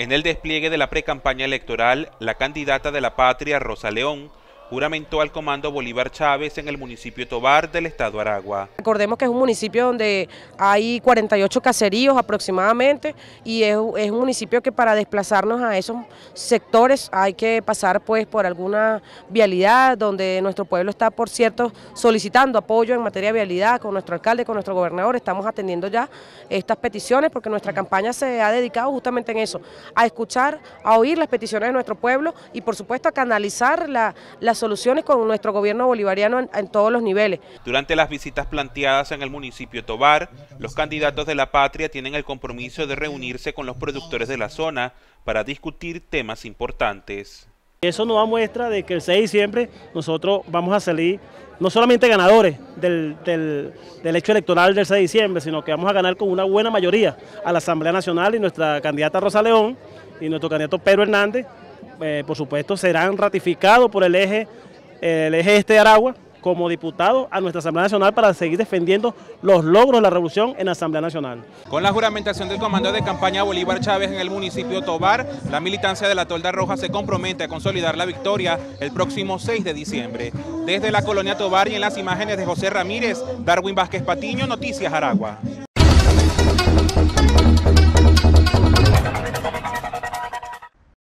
En el despliegue de la precampaña electoral, la candidata de la patria, Rosa León, juramentó al comando Bolívar Chávez en el municipio Tobar del estado Aragua. Recordemos que es un municipio donde hay 48 caseríos aproximadamente y es, un municipio que para desplazarnos a esos sectores hay que pasar pues por alguna vialidad donde nuestro pueblo está por cierto solicitando apoyo en materia de vialidad con nuestro alcalde, con nuestro gobernador, estamos atendiendo ya estas peticiones porque nuestra campaña se ha dedicado justamente en eso, a escuchar, a oír las peticiones de nuestro pueblo y por supuesto a canalizar la, las soluciones con nuestro gobierno bolivariano en, todos los niveles. Durante las visitas planteadas en el municipio Tobar, los candidatos de la patria tienen el compromiso de reunirse con los productores de la zona para discutir temas importantes. Eso nos da muestra de que el 6 de diciembre nosotros vamos a salir no solamente ganadores del, hecho electoral del 6 de diciembre, sino que vamos a ganar con una buena mayoría a la Asamblea Nacional y nuestra candidata Rosa León y nuestro candidato Pedro Hernández eh, por supuesto, serán ratificados por el eje, el eje este de Aragua como diputado a nuestra Asamblea Nacional para seguir defendiendo los logros de la revolución en la Asamblea Nacional. Con la juramentación del comandante de campaña Bolívar Chávez en el municipio Tobar, la militancia de la Tolda Roja se compromete a consolidar la victoria el próximo 6 de diciembre. Desde la colonia Tobar y en las imágenes de José Ramírez, Darwin Vázquez Patiño, Noticias Aragua.